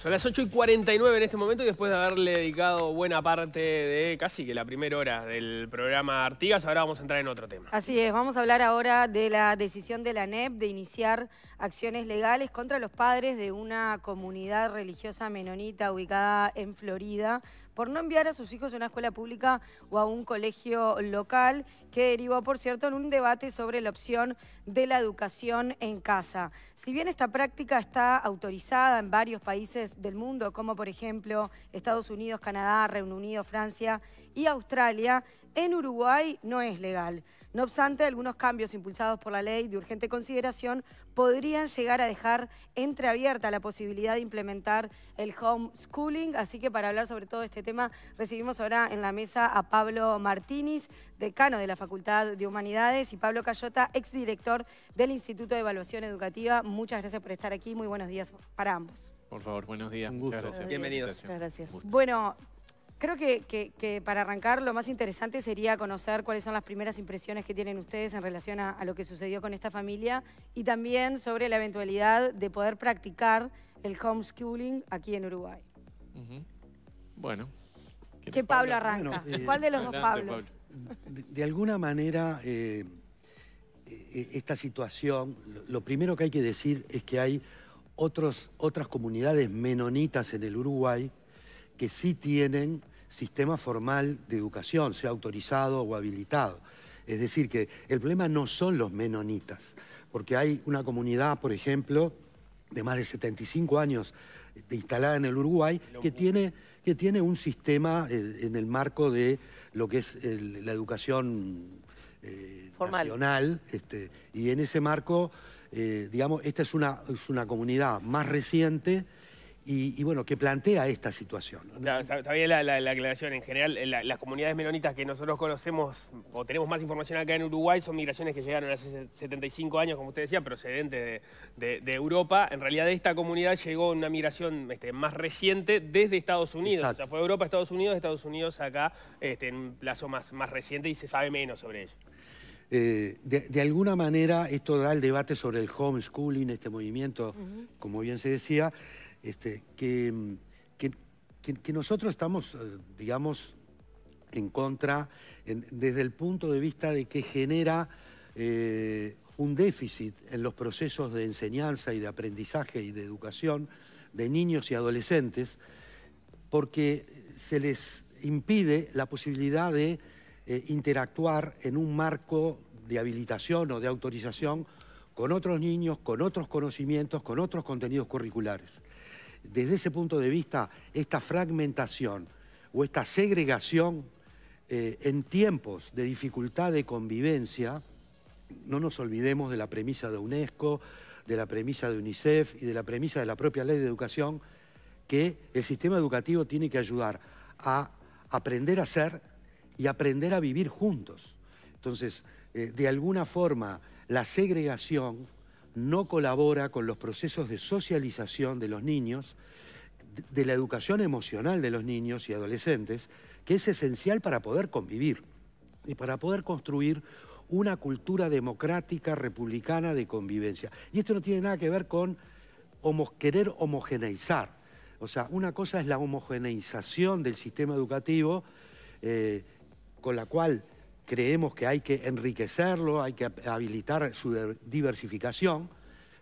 Son las 8 y 49 en este momento y después de haberle dedicado buena parte de casi que la primera hora del programa Artigas, ahora vamos a entrar en otro tema. Así es, vamos a hablar ahora de la decisión de la NEP de iniciar acciones legales contra los padres de una comunidad religiosa menonita ubicada en Florida por no enviar a sus hijos a una escuela pública o a un colegio local, que derivó, por cierto, en un debate sobre la opción de la educación en casa. Si bien esta práctica está autorizada en varios países del mundo, como por ejemplo Estados Unidos, Canadá, Reino Unido, Francia y Australia, en Uruguay no es legal. No obstante, algunos cambios impulsados por la ley de urgente consideración podrían llegar a dejar entreabierta la posibilidad de implementar el homeschooling. Así que para hablar sobre todo este tema, recibimos ahora en la mesa a Pablo Martínez, decano de la Facultad de Humanidades, y Pablo Cayota, exdirector del Instituto de Evaluación Educativa. Muchas gracias por estar aquí. Muy buenos días para ambos. Por favor, buenos días. Muchas gracias. Bienvenidos. gracias. Bueno, Creo que, para arrancar lo más interesante sería conocer cuáles son las primeras impresiones que tienen ustedes en relación a, lo que sucedió con esta familia y también sobre la eventualidad de poder practicar el homeschooling aquí en Uruguay. Bueno. ¿Qué Pablo, arranca? Eh, ¿Cuál de los dos Pablos? De, alguna manera, eh, eh, esta situación, lo primero que hay que decir es que hay otros, otras comunidades menonitas en el Uruguay que sí tienen sistema formal de educación, sea autorizado o habilitado. Es decir, que el problema no son los menonitas, porque hay una comunidad, por ejemplo, de más de 75 años eh, instalada en el Uruguay, que tiene, que tiene un sistema eh, en el marco de lo que es la educación eh, nacional, este, y en ese marco, digamos, esta es una, es una comunidad más reciente y, bueno, que plantea esta situación. está bien la, aclaración. En general, eh, las comunidades menonitas que nosotros conocemos o tenemos más información acá en Uruguay son migraciones que llegaron hace 75 años, como usted decía, procedentes de, Europa. En realidad, esta comunidad llegó una migración este, más reciente desde Estados Unidos. O sea, fue Europa, a Estados Unidos, Estados Unidos acá este, en un plazo más, reciente y se sabe menos sobre ello. Eh, de, alguna manera esto da el debate sobre el homeschooling, este movimiento, como bien se decía, este, que, nosotros estamos, eh, digamos, en contra desde el punto de vista de que genera eh, un déficit en los procesos de enseñanza y de aprendizaje y de educación de niños y adolescentes, porque se les impide la posibilidad de eh, interactuar en un marco de habilitación o de autorización con otros niños, con otros conocimientos, con otros contenidos curriculares desde ese punto de vista, esta fragmentación o esta segregación eh, en tiempos de dificultad de convivencia, no nos olvidemos de la premisa de UNESCO, de la premisa de UNICEF y de la premisa de la propia ley de educación, que el sistema educativo tiene que ayudar a aprender a ser y aprender a vivir juntos. Entonces, eh, de alguna forma, la segregación no colabora con los procesos de socialización de los niños, de la educación emocional de los niños y adolescentes, que es esencial para poder convivir y para poder construir una cultura democrática, republicana de convivencia. Y esto no tiene nada que ver con querer homogeneizar. O sea, una cosa es la homogeneización del sistema educativo eh, con la cual creemos que hay que enriquecerlo, hay que habilitar su diversificación,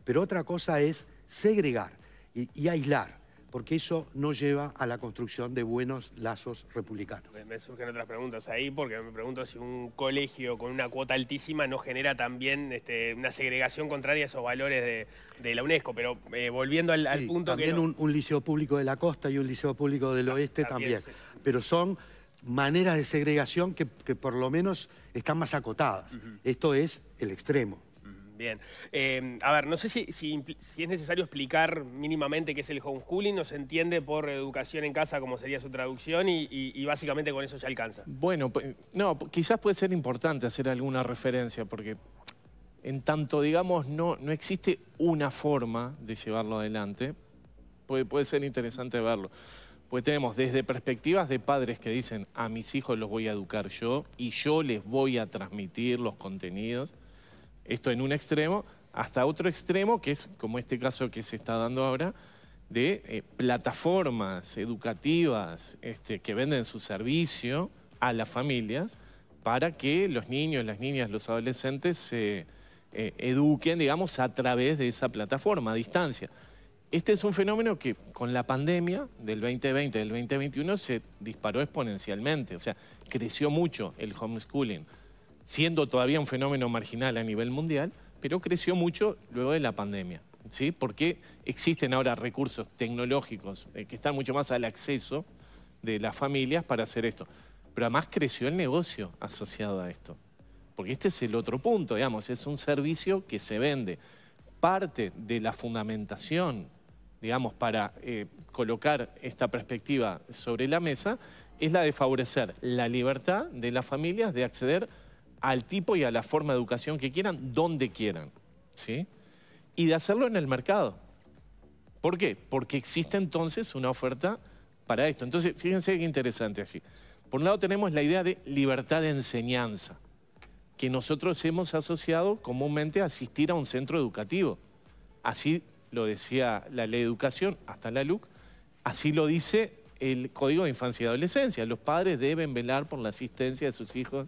pero otra cosa es segregar y, aislar, porque eso no lleva a la construcción de buenos lazos republicanos. Me surgen otras preguntas ahí, porque me pregunto si un colegio con una cuota altísima no genera también este, una segregación contraria a esos valores de, la UNESCO, pero eh, volviendo al, punto también un, liceo público de la costa y un liceo público del ah, oeste también, pero son maneras de segregación que, por lo menos están más acotadas. Esto es el extremo. Bien. Eh, a ver, no sé si, es necesario explicar mínimamente qué es el homeschooling, no se entiende por educación en casa como sería su traducción y, básicamente con eso se alcanza. Bueno, no, quizás puede ser importante hacer alguna referencia porque en tanto, digamos, no, no existe una forma de llevarlo adelante, puede, puede ser interesante verlo. Pues tenemos desde perspectivas de padres que dicen, a mis hijos los voy a educar yo y yo les voy a transmitir los contenidos. Esto en un extremo, hasta otro extremo, que es como este caso que se está dando ahora, de eh, plataformas educativas este, que venden su servicio a las familias para que los niños, las niñas, los adolescentes se eh, eduquen, digamos, a través de esa plataforma, a distancia. Este es un fenómeno que con la pandemia del 2020, del 2021 se disparó exponencialmente, o sea, creció mucho el homeschooling, siendo todavía un fenómeno marginal a nivel mundial, pero creció mucho luego de la pandemia, ¿sí? Porque existen ahora recursos tecnológicos eh, que están mucho más al acceso de las familias para hacer esto. Pero además creció el negocio asociado a esto, porque este es el otro punto, digamos, es un servicio que se vende. Parte de la fundamentación digamos, para eh, colocar esta perspectiva sobre la mesa, es la de favorecer la libertad de las familias de acceder al tipo y a la forma de educación que quieran, donde quieran, ¿sí? Y de hacerlo en el mercado. ¿Por qué? Porque existe entonces una oferta para esto. Entonces, fíjense qué interesante así Por un lado tenemos la idea de libertad de enseñanza, que nosotros hemos asociado comúnmente a asistir a un centro educativo. Así lo decía la ley de educación, hasta la LUC, así lo dice el Código de Infancia y Adolescencia. Los padres deben velar por la asistencia de sus hijos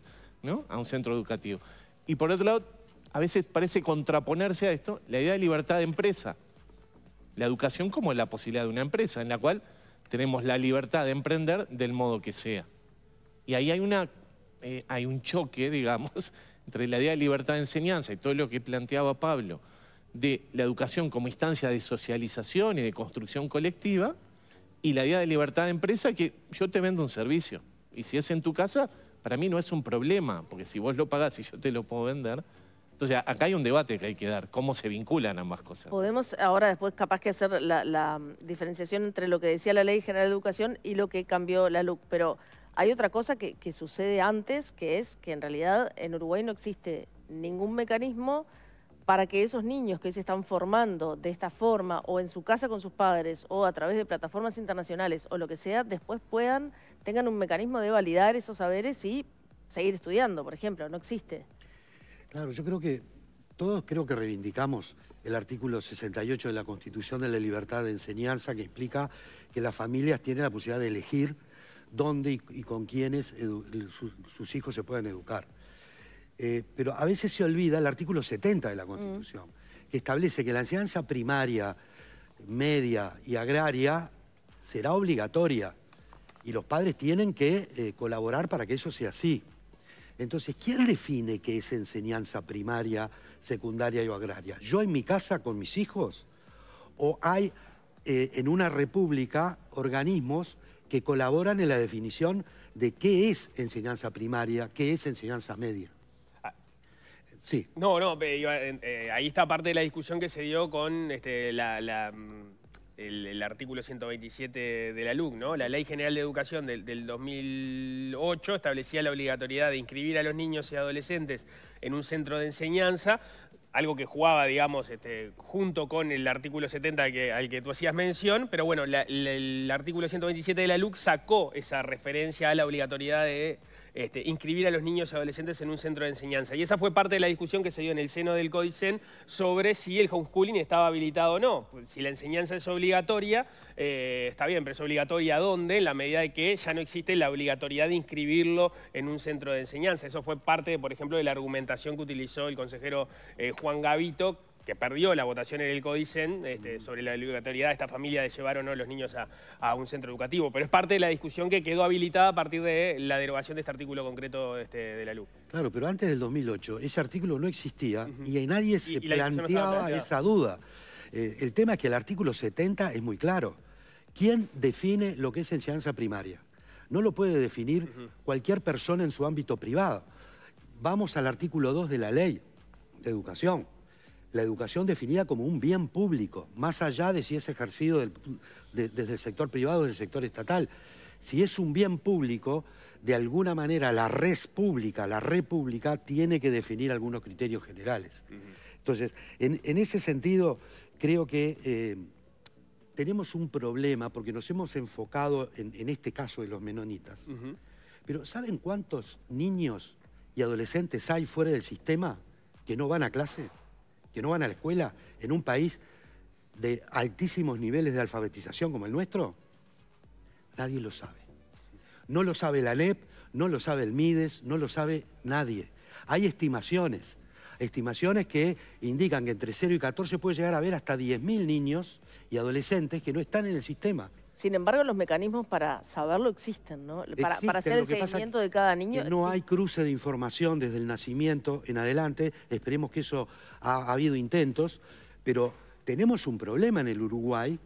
a un centro educativo. Y por otro lado, a veces parece contraponerse a esto la idea de libertad de empresa. La educación como la posibilidad de una empresa, en la cual tenemos la libertad de emprender del modo que sea. Y ahí hay, una, eh, hay un choque, digamos, entre la idea de libertad de enseñanza y todo lo que planteaba Pablo de la educación como instancia de socialización y de construcción colectiva, y la idea de libertad de empresa que yo te vendo un servicio. Y si es en tu casa, para mí no es un problema, porque si vos lo pagás y yo te lo puedo vender. Entonces, acá hay un debate que hay que dar, cómo se vinculan ambas cosas. Podemos ahora después capaz que hacer la, diferenciación entre lo que decía la Ley General de Educación y lo que cambió la LUC, pero hay otra cosa que sucede antes, que es que en realidad en Uruguay no existe ningún mecanismo para que esos niños que se están formando de esta forma o en su casa con sus padres o a través de plataformas internacionales o lo que sea, después puedan, tengan un mecanismo de validar esos saberes y seguir estudiando, por ejemplo, no existe. Claro, yo creo que todos creo que reivindicamos el artículo 68 de la Constitución de la Libertad de Enseñanza que explica que las familias tienen la posibilidad de elegir dónde y, con quiénes sus, sus hijos se pueden educar. Eh, pero a veces se olvida el artículo 70 de la mm. Constitución, que establece que la enseñanza primaria, media y agraria será obligatoria y los padres tienen que eh, colaborar para que eso sea así. Entonces, ¿quién define qué es enseñanza primaria, secundaria o agraria? ¿Yo en mi casa con mis hijos? ¿O hay eh, en una república organismos que colaboran en la definición de qué es enseñanza primaria, qué es enseñanza media? Sí. No, no, eh, ahí está parte de la discusión que se dio con este, mm, el, artículo 127 de la LUC, ¿no? La Ley General de Educación del, 2008 establecía la obligatoriedad de inscribir a los niños y adolescentes en un centro de enseñanza algo que jugaba, digamos, este, junto con el artículo 70 al que tú hacías mención, pero bueno, el artículo 127 de la LUC sacó esa referencia a la obligatoriedad de este, inscribir a los niños y adolescentes en un centro de enseñanza. Y esa fue parte de la discusión que se dio en el seno del CODICEN sobre si el homeschooling estaba habilitado o no. Si la enseñanza es obligatoria, eh, está bien, pero es obligatoria dónde, en la medida de que ya no existe la obligatoriedad de inscribirlo en un centro de enseñanza. Eso fue parte, por ejemplo, de la argumentación que utilizó el consejero eh, Juan Gavito que perdió la votación en el CODICEN este, sobre la obligatoriedad de esta familia de llevar o no los niños a, un centro educativo. Pero es parte de la discusión que quedó habilitada a partir de la derogación de este artículo concreto este, de la LUC. Claro, pero antes del 2008 ese artículo no existía y nadie se planteaba esa duda. Eh, el tema es que el artículo 70 es muy claro. ¿Quién define lo que es enseñanza primaria? No lo puede definir cualquier persona en su ámbito privado. Vamos al artículo 2 de la ley de educación la educación definida como un bien público, más allá de si es ejercido desde el sector privado o del sector estatal. Si es un bien público, de alguna manera la res pública, la república, tiene que definir algunos criterios generales. Entonces, en, ese sentido, creo que eh, tenemos un problema porque nos hemos enfocado en, este caso de los menonitas. Pero ¿saben cuántos niños y adolescentes hay fuera del sistema que no van a clase? que no van a la escuela en un país de altísimos niveles de alfabetización como el nuestro? Nadie lo sabe. No lo sabe la NEP, no lo sabe el MIDES, no lo sabe nadie. Hay estimaciones, estimaciones que indican que entre 0 y 14 puede llegar a haber hasta 10.000 niños y adolescentes que no están en el sistema. Sin embargo, los mecanismos para saberlo existen, ¿no? Para, hacer el seguimiento de cada niño. No hay cruce de información desde el nacimiento en adelante. Esperemos que eso ha, habido intentos, pero tenemos un problema en el Uruguay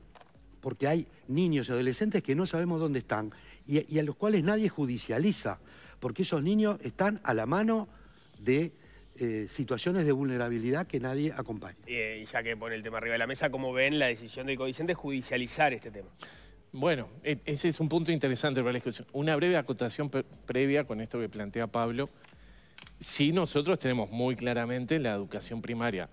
porque hay niños y adolescentes que no sabemos dónde están y, a los cuales nadie judicializa, porque esos niños están a la mano de eh, situaciones de vulnerabilidad que nadie acompaña. Eh, y ya que pone el tema arriba de la mesa, ¿cómo ven la decisión del codicente judicializar este tema? Bueno, e, ese es un punto interesante para la discusión. Una breve acotación previa con esto que plantea Pablo. Si nosotros tenemos muy claramente la educación primaria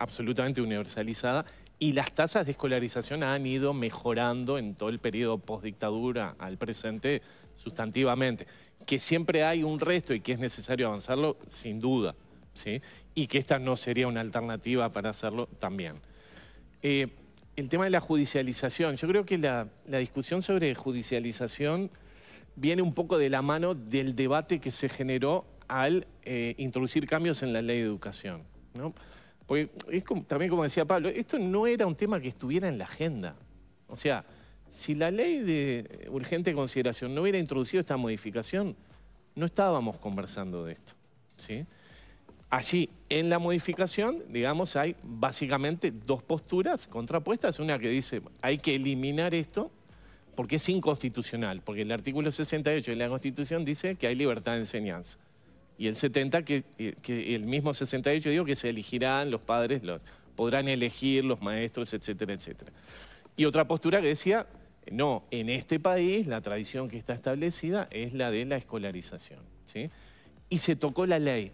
absolutamente universalizada y las tasas de escolarización han ido mejorando en todo el periodo postdictadura al presente sustantivamente. Que siempre hay un resto y que es necesario avanzarlo, sin duda. ¿sí? Y que esta no sería una alternativa para hacerlo también. Eh, el tema de la judicialización. Yo creo que la, discusión sobre judicialización viene un poco de la mano del debate que se generó al eh, introducir cambios en la ley de educación. ¿no? Porque es también como decía Pablo, esto no era un tema que estuviera en la agenda. O sea, si la ley de urgente consideración no hubiera introducido esta modificación, no estábamos conversando de esto. ¿sí? Allí en la modificación, digamos, hay básicamente dos posturas contrapuestas. Una que dice hay que eliminar esto porque es inconstitucional, porque el artículo 68 de la Constitución dice que hay libertad de enseñanza. Y el 70, eh, que, el mismo 68 digo que se elegirán los padres, los, podrán elegir los maestros, etcétera, etcétera. Y otra postura que decía, no, en este país la tradición que está establecida es la de la escolarización. Y se tocó la ley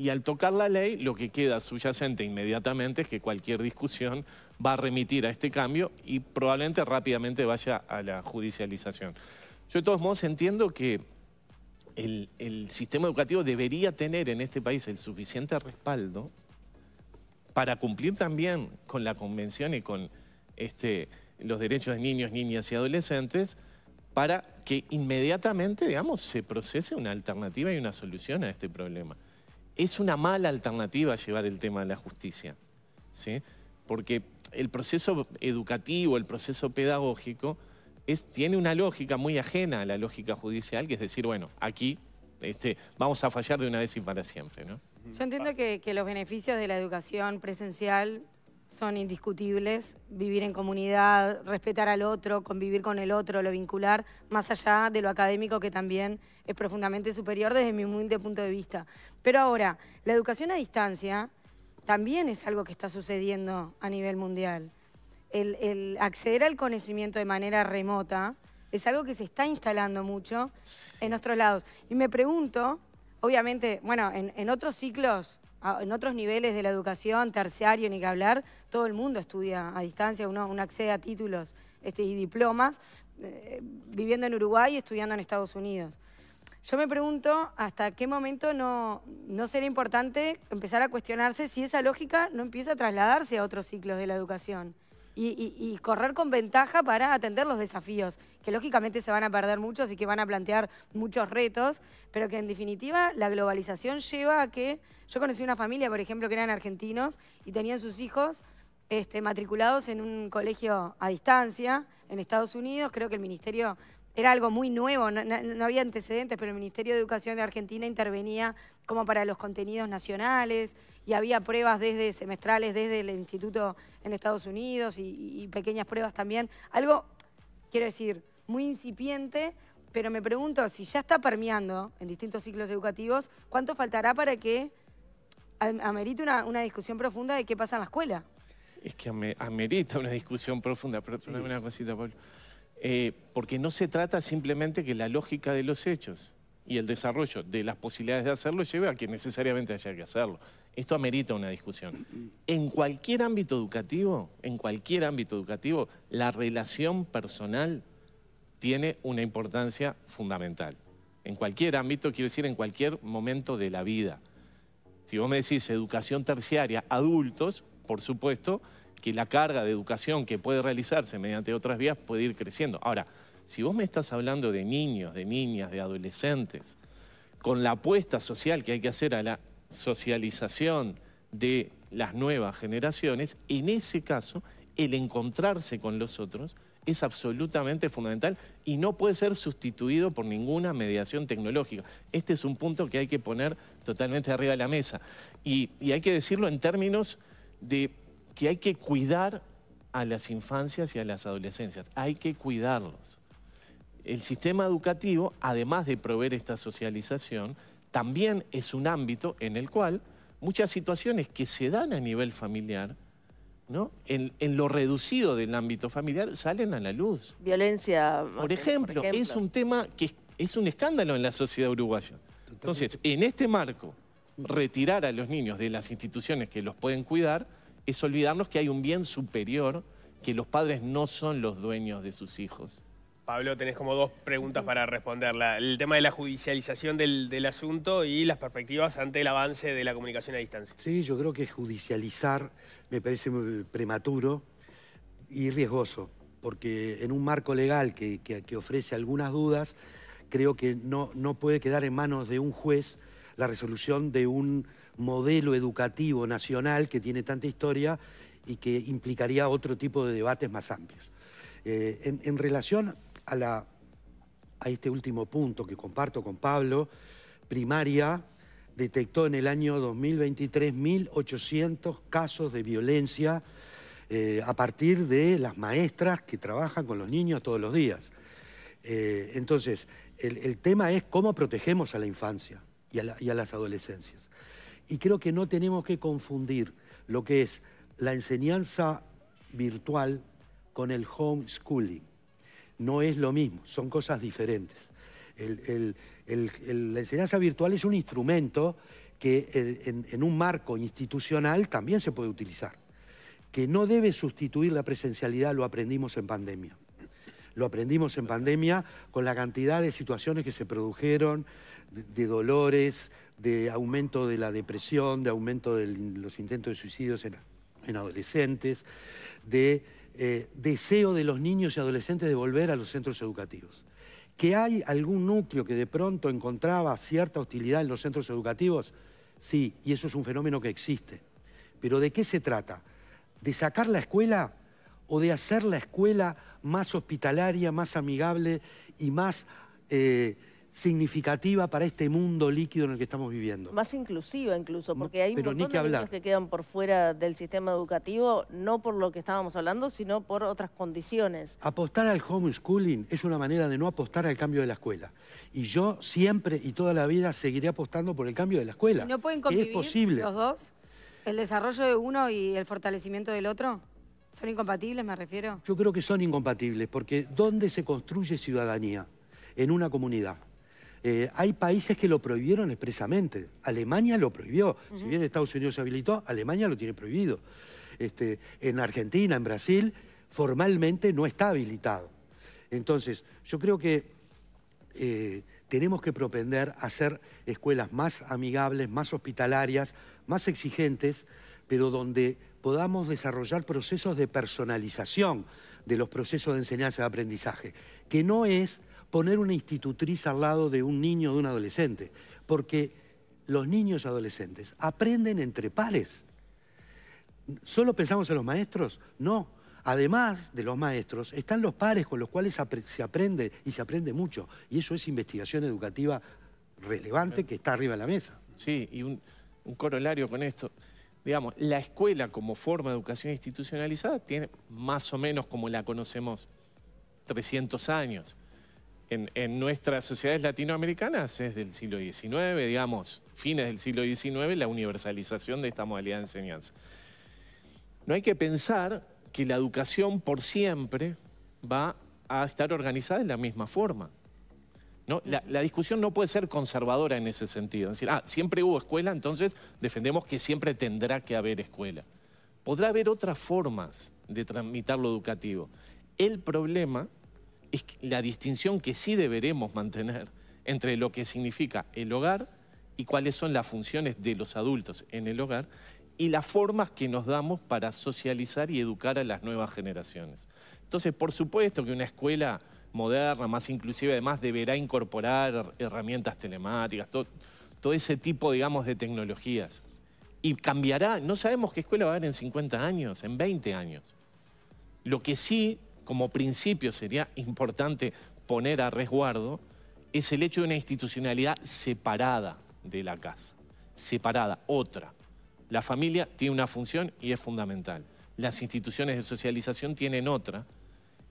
y al tocar la ley, lo que queda subyacente inmediatamente es que cualquier discusión va a remitir a este cambio y probablemente rápidamente vaya a la judicialización. Yo de todos modos entiendo que el, sistema educativo debería tener en este país el suficiente respaldo para cumplir también con la convención y con este, los derechos de niños, niñas y adolescentes, para que inmediatamente, digamos, se procese una alternativa y una solución a este problema es una mala alternativa llevar el tema de la justicia, ¿sí? Porque el proceso educativo, el proceso pedagógico, es, tiene una lógica muy ajena a la lógica judicial, que es decir, bueno, aquí este, vamos a fallar de una vez y para siempre, Yo entiendo ah. que, que los beneficios de la educación presencial son indiscutibles. Vivir en comunidad, respetar al otro, convivir con el otro, lo vincular, más allá de lo académico que también es profundamente superior desde mi punto de vista. Pero ahora, la educación a distancia también es algo que está sucediendo a nivel mundial. El, acceder al conocimiento de manera remota es algo que se está instalando mucho en nuestros lados. Y me pregunto, obviamente, bueno, en otros ciclos en otros niveles de la educación, terciario, ni que hablar, todo el mundo estudia a distancia, uno, accede a títulos este, y diplomas, eh, viviendo en Uruguay y estudiando en Estados Unidos. Yo me pregunto hasta qué momento no, no será importante empezar a cuestionarse si esa lógica no empieza a trasladarse a otros ciclos de la educación y, correr con ventaja para atender los desafíos, que lógicamente se van a perder muchos y que van a plantear muchos retos, pero que en definitiva la globalización lleva a que yo conocí una familia, por ejemplo, que eran argentinos y tenían sus hijos este, matriculados en un colegio a distancia en Estados Unidos, creo que el Ministerio era algo muy nuevo, no, había antecedentes, pero el Ministerio de Educación de Argentina intervenía como para los contenidos nacionales y había pruebas desde semestrales desde el instituto en Estados Unidos y, pequeñas pruebas también. Algo, quiero decir, muy incipiente, pero me pregunto si ya está permeando en distintos ciclos educativos, ¿cuánto faltará para que amerite una, discusión profunda de qué pasa en la escuela? Es que amerita una discusión profunda, pero dame una cosita, Pablo. Eh, porque no se trata simplemente que la lógica de los hechos y el desarrollo de las posibilidades de hacerlo lleve a que necesariamente haya que hacerlo. Esto amerita una discusión. En cualquier ámbito educativo, en cualquier ámbito educativo, la relación personal tiene una importancia fundamental. En cualquier ámbito, quiero decir, en cualquier momento de la vida. Si vos me decís educación terciaria, adultos, por supuesto, que la carga de educación que puede realizarse mediante otras vías puede ir creciendo. Ahora, si vos me estás hablando de niños, de niñas, de adolescentes, con la apuesta social que hay que hacer a la socialización de las nuevas generaciones, en ese caso, el encontrarse con los otros es absolutamente fundamental y no puede ser sustituido por ninguna mediación tecnológica. Este es un punto que hay que poner totalmente arriba de la mesa. Y, hay que decirlo en términos de que hay que cuidar a las infancias y a las adolescencias, hay que cuidarlos. El sistema educativo, además de proveer esta socialización, también es un ámbito en el cual muchas situaciones que se dan a nivel familiar, ¿no? En, lo reducido del ámbito familiar, salen a la luz. Violencia. Por ejemplo, por ejemplo. es un tema que es, es un escándalo en la sociedad uruguaya. Entonces, en este marco, retirar a los niños de las instituciones que los pueden cuidar es olvidarnos que hay un bien superior, que los padres no son los dueños de sus hijos. Pablo, tenés como dos preguntas para responderla. El tema de la judicialización del, asunto y las perspectivas ante el avance de la comunicación a distancia. Sí, yo creo que judicializar me parece prematuro y riesgoso, porque en un marco legal que, que ofrece algunas dudas, creo que no, no puede quedar en manos de un juez la resolución de un modelo educativo nacional que tiene tanta historia y que implicaría otro tipo de debates más amplios. Eh, en, relación a, este último punto que comparto con Pablo, primaria detectó en el año 2023 1.800 casos de violencia eh, a partir de las maestras que trabajan con los niños todos los días. Eh, entonces, el, tema es cómo protegemos a la infancia y a las adolescencias. Y creo que no tenemos que confundir lo que es la enseñanza virtual con el homeschooling. No es lo mismo, son cosas diferentes. la enseñanza virtual es un instrumento que en un marco institucional también se puede utilizar, que no debe sustituir la presencialidad, lo aprendimos en pandemia. Lo aprendimos en pandemia con la cantidad de situaciones que se produjeron, de, dolores, de aumento de la depresión, de aumento de los intentos de suicidios en, adolescentes, de eh, deseo de los niños y adolescentes de volver a los centros educativos. Que hay algún núcleo que de pronto encontraba cierta hostilidad en los centros educativos, sí, y eso es un fenómeno que existe. Pero ¿de qué se trata? De sacar la escuela o de hacer la escuela más hospitalaria, más amigable y más eh, significativa para este mundo líquido en el que estamos viviendo. Más inclusiva incluso, porque hay Pero que niños que quedan por fuera del sistema educativo, no por lo que estábamos hablando, sino por otras condiciones. Apostar al homeschooling es una manera de no apostar al cambio de la escuela. Y yo siempre y toda la vida seguiré apostando por el cambio de la escuela. ¿No pueden convivir es posible. los dos? ¿El desarrollo de uno y el fortalecimiento del otro? ¿Son incompatibles, me refiero? Yo creo que son incompatibles, porque ¿dónde se construye ciudadanía? En una comunidad. Eh, hay países que lo prohibieron expresamente. Alemania lo prohibió. Si bien Estados Unidos se habilitó, Alemania lo tiene prohibido. Este, en Argentina, en Brasil, formalmente no está habilitado. Entonces, yo creo que eh, tenemos que propender a hacer escuelas más amigables, más hospitalarias, más exigentes pero donde podamos desarrollar procesos de personalización de los procesos de enseñanza y aprendizaje, que no es poner una institutriz al lado de un niño o de un adolescente, porque los niños y adolescentes aprenden entre pares. ¿Solo pensamos en los maestros? No. Además de los maestros, están los pares con los cuales se aprende y se aprende mucho. Y eso es investigación educativa relevante que está arriba de la mesa. Sí, y un corolario con esto digamos, la escuela como forma de educación institucionalizada tiene más o menos como la conocemos 300 años. En, nuestras sociedades latinoamericanas es del siglo XIX, digamos, fines del siglo XIX, la universalización de esta modalidad de enseñanza. No hay que pensar que la educación por siempre va a estar organizada de la misma forma. La, discusión no puede ser conservadora en ese sentido. Es decir, ah, siempre hubo escuela, entonces defendemos que siempre tendrá que haber escuela. Podrá haber otras formas de transmitir lo educativo. El problema es la distinción que sí deberemos mantener entre lo que significa el hogar y cuáles son las funciones de los adultos en el hogar y las formas que nos damos para socializar y educar a las nuevas generaciones. Entonces, por supuesto que una escuela moderna, más inclusiva, además deberá incorporar herramientas telemáticas, todo, ese tipo, digamos, de tecnologías. Y cambiará, no sabemos qué escuela va a haber en 50 años, en 20 años. Lo que sí, como principio, sería importante poner a resguardo es el hecho de una institucionalidad separada de la casa, separada, otra. La familia tiene una función y es fundamental. Las instituciones de socialización tienen otra,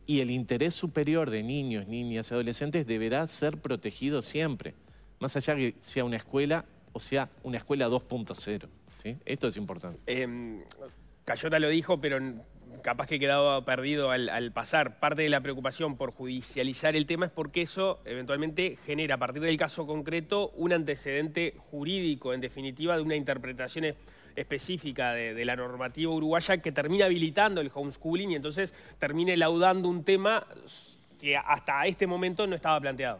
y el interés superior de niños, niñas y adolescentes deberá ser protegido siempre, más allá que sea una escuela o sea una escuela 2.0. ¿sí? Esto es importante. Em, Cayota lo dijo, pero capaz que quedado perdido al, al, pasar. Parte de la preocupación por judicializar el tema es porque eso eventualmente genera, a partir del caso concreto, un antecedente jurídico, en definitiva, de una interpretación específica de, la normativa uruguaya que termina habilitando el homeschooling y entonces termine laudando un tema que hasta este momento no estaba planteado.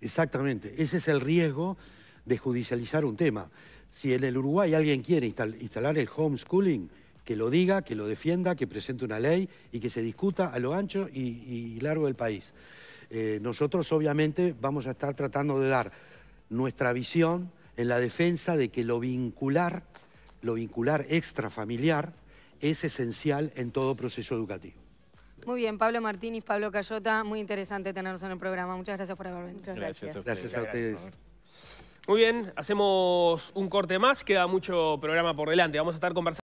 Exactamente, ese es el riesgo de judicializar un tema. Si en el Uruguay alguien quiere instalar el homeschooling, que lo diga, que lo defienda, que presente una ley y que se discuta a lo ancho y, largo del país. Eh, nosotros obviamente vamos a estar tratando de dar nuestra visión en la defensa de que lo vincular lo vincular extrafamiliar es esencial en todo proceso educativo. Muy bien, Pablo Martínez, Pablo Cayota, muy interesante tenernos en el programa. Muchas gracias por haber venido. Gracias. Gracias, a ustedes. muy bien, hacemos un corte más, queda mucho programa por delante. Vamos a estar conversando.